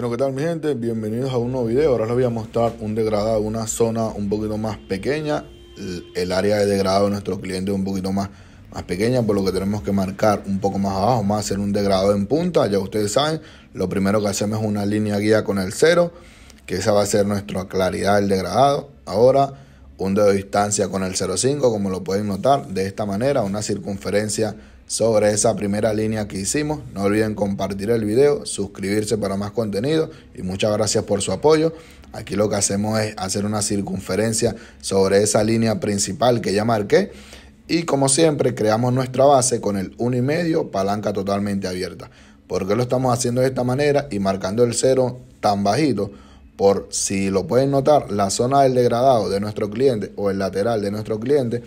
Bueno, ¿qué tal mi gente? Bienvenidos a un nuevo video. Ahora les voy a mostrar un degradado, una zona un poquito más pequeña. El área de degradado de nuestro cliente es un poquito más, más pequeña, por lo que tenemos que marcar un poco más abajo. más hacer un degradado en punta, ya ustedes saben. Lo primero que hacemos es una línea guía con el 0 que esa va a ser nuestra claridad del degradado. Ahora, un dedo de distancia con el 0,5, como lo pueden notar. De esta manera, una circunferencia sobre esa primera línea que hicimos. No olviden compartir el video, suscribirse para más contenido y muchas gracias por su apoyo. Aquí lo que hacemos es hacer una circunferencia sobre esa línea principal que ya marqué. Y como siempre, creamos nuestra base con el 1,5 palanca totalmente abierta. Porque qué lo estamos haciendo de esta manera y marcando el 0 tan bajito? Por si lo pueden notar, la zona del degradado de nuestro cliente o el lateral de nuestro cliente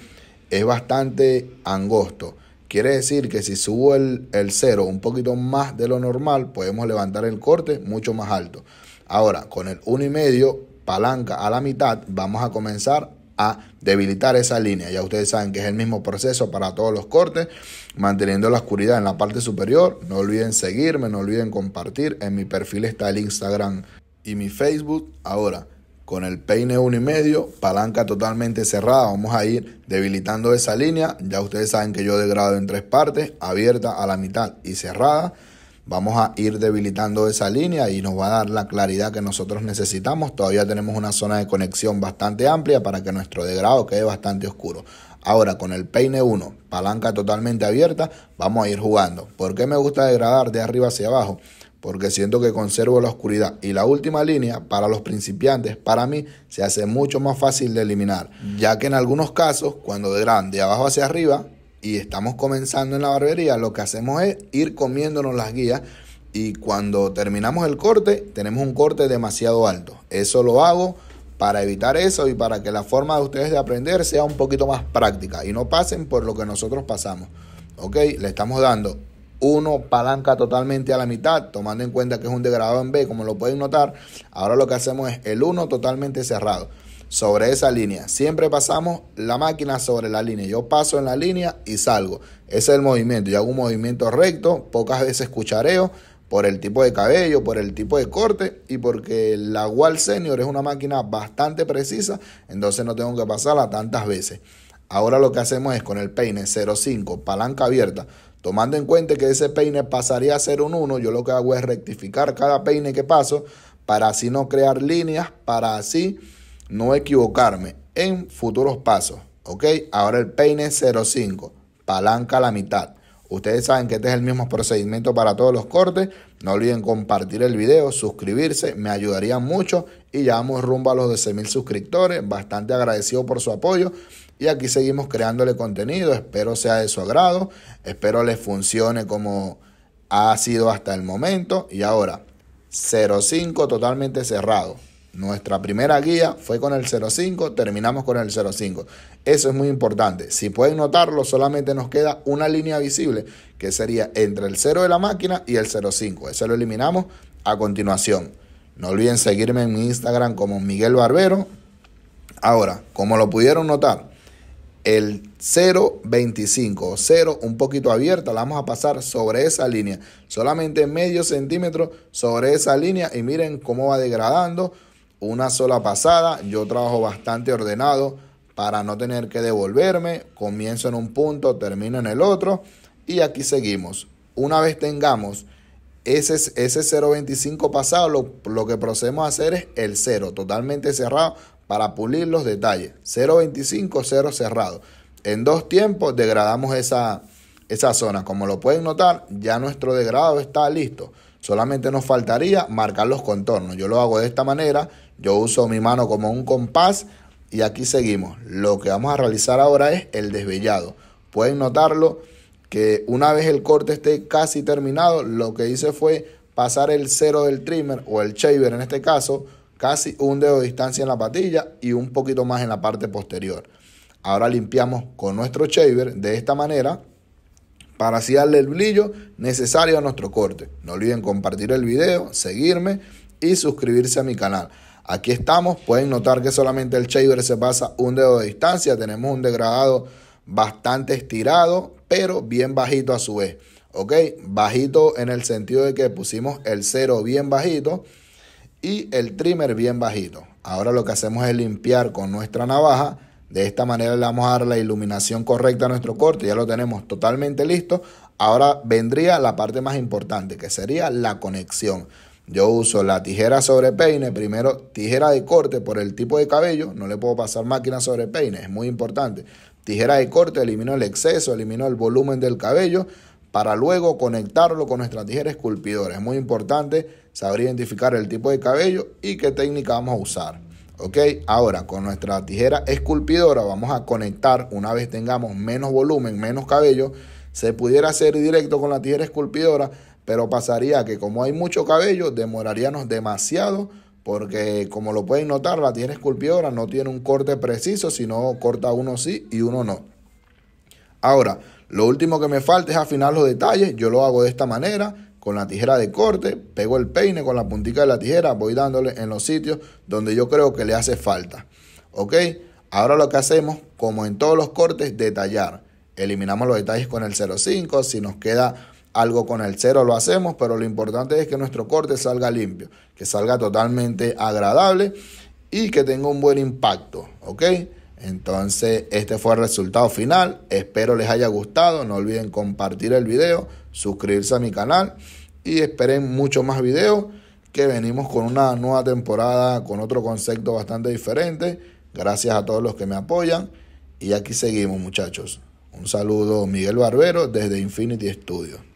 es bastante angosto. Quiere decir que si subo el, el cero un poquito más de lo normal, podemos levantar el corte mucho más alto. Ahora, con el y medio, palanca a la mitad, vamos a comenzar a debilitar esa línea. Ya ustedes saben que es el mismo proceso para todos los cortes, manteniendo la oscuridad en la parte superior. No olviden seguirme, no olviden compartir. En mi perfil está el Instagram y mi Facebook. Ahora, con el peine 1 y medio, palanca totalmente cerrada. Vamos a ir debilitando esa línea. Ya ustedes saben que yo degrado en tres partes, abierta a la mitad y cerrada. Vamos a ir debilitando esa línea y nos va a dar la claridad que nosotros necesitamos. Todavía tenemos una zona de conexión bastante amplia para que nuestro degrado quede bastante oscuro. Ahora con el peine 1, palanca totalmente abierta, vamos a ir jugando. ¿Por qué me gusta degradar de arriba hacia abajo? porque siento que conservo la oscuridad. Y la última línea, para los principiantes, para mí se hace mucho más fácil de eliminar, ya que en algunos casos, cuando de grande abajo hacia arriba y estamos comenzando en la barbería, lo que hacemos es ir comiéndonos las guías y cuando terminamos el corte, tenemos un corte demasiado alto. Eso lo hago para evitar eso y para que la forma de ustedes de aprender sea un poquito más práctica y no pasen por lo que nosotros pasamos. Ok, le estamos dando uno palanca totalmente a la mitad, tomando en cuenta que es un degradado en B, como lo pueden notar, ahora lo que hacemos es el 1 totalmente cerrado sobre esa línea. Siempre pasamos la máquina sobre la línea. Yo paso en la línea y salgo. Ese es el movimiento. Yo hago un movimiento recto, pocas veces cuchareo por el tipo de cabello, por el tipo de corte y porque la Wall Senior es una máquina bastante precisa, entonces no tengo que pasarla tantas veces. Ahora lo que hacemos es con el peine 05, palanca abierta, Tomando en cuenta que ese peine pasaría a ser un 1, yo lo que hago es rectificar cada peine que paso para así no crear líneas, para así no equivocarme en futuros pasos. ¿Ok? Ahora el peine 0.5, palanca la mitad. Ustedes saben que este es el mismo procedimiento para todos los cortes. No olviden compartir el video, suscribirse, me ayudaría mucho. Y ya vamos rumbo a los 12.000 suscriptores. Bastante agradecido por su apoyo. Y aquí seguimos creándole contenido. Espero sea de su agrado. Espero les funcione como ha sido hasta el momento. Y ahora, 05 totalmente cerrado. Nuestra primera guía fue con el 05, terminamos con el 05. Eso es muy importante. Si pueden notarlo, solamente nos queda una línea visible que sería entre el 0 de la máquina y el 05. Eso lo eliminamos a continuación. No olviden seguirme en mi Instagram como Miguel Barbero. Ahora, como lo pudieron notar, el 0.25 0 un poquito abierta, la vamos a pasar sobre esa línea, solamente medio centímetro sobre esa línea y miren cómo va degradando una sola pasada, yo trabajo bastante ordenado para no tener que devolverme, comienzo en un punto, termino en el otro y aquí seguimos, una vez tengamos ese, ese 0.25 pasado, lo, lo que procedemos a hacer es el 0, totalmente cerrado para pulir los detalles. 0.25, 0 cerrado. En dos tiempos degradamos esa, esa zona. Como lo pueden notar, ya nuestro degrado está listo. Solamente nos faltaría marcar los contornos. Yo lo hago de esta manera. Yo uso mi mano como un compás y aquí seguimos. Lo que vamos a realizar ahora es el desvellado. Pueden notarlo que una vez el corte esté casi terminado, lo que hice fue pasar el cero del trimmer o el shaver en este caso casi un dedo de distancia en la patilla y un poquito más en la parte posterior. Ahora limpiamos con nuestro shaver de esta manera para así darle el brillo necesario a nuestro corte. No olviden compartir el video, seguirme y suscribirse a mi canal. Aquí estamos, pueden notar que solamente el shaver se pasa un dedo de distancia, tenemos un degradado bastante estirado, pero bien bajito a su vez. ¿Ok? Bajito en el sentido de que pusimos el cero bien bajito y el trimmer bien bajito. Ahora lo que hacemos es limpiar con nuestra navaja. De esta manera le vamos a dar la iluminación correcta a nuestro corte. Ya lo tenemos totalmente listo. Ahora vendría la parte más importante que sería la conexión. Yo uso la tijera sobre peine, primero tijera de corte por el tipo de cabello, no le puedo pasar máquina sobre peine, es muy importante. Tijera de corte, elimino el exceso, elimino el volumen del cabello para luego conectarlo con nuestra tijera esculpidora, es muy importante saber identificar el tipo de cabello y qué técnica vamos a usar. Ok, ahora con nuestra tijera esculpidora vamos a conectar una vez tengamos menos volumen, menos cabello. Se pudiera hacer directo con la tijera esculpidora, pero pasaría que como hay mucho cabello, demoraríamos demasiado porque como lo pueden notar, la tijera esculpidora no tiene un corte preciso, sino corta uno sí y uno no. Ahora, lo último que me falta es afinar los detalles, yo lo hago de esta manera, con la tijera de corte, pego el peine con la puntita de la tijera, voy dándole en los sitios donde yo creo que le hace falta. ¿Ok? Ahora lo que hacemos, como en todos los cortes, detallar. Eliminamos los detalles con el 0.5, si nos queda algo con el 0 lo hacemos, pero lo importante es que nuestro corte salga limpio, que salga totalmente agradable y que tenga un buen impacto. ¿Ok? Entonces, este fue el resultado final. Espero les haya gustado. No olviden compartir el video, suscribirse a mi canal y esperen mucho más videos que venimos con una nueva temporada, con otro concepto bastante diferente. Gracias a todos los que me apoyan. Y aquí seguimos, muchachos. Un saludo, Miguel Barbero, desde Infinity Studios.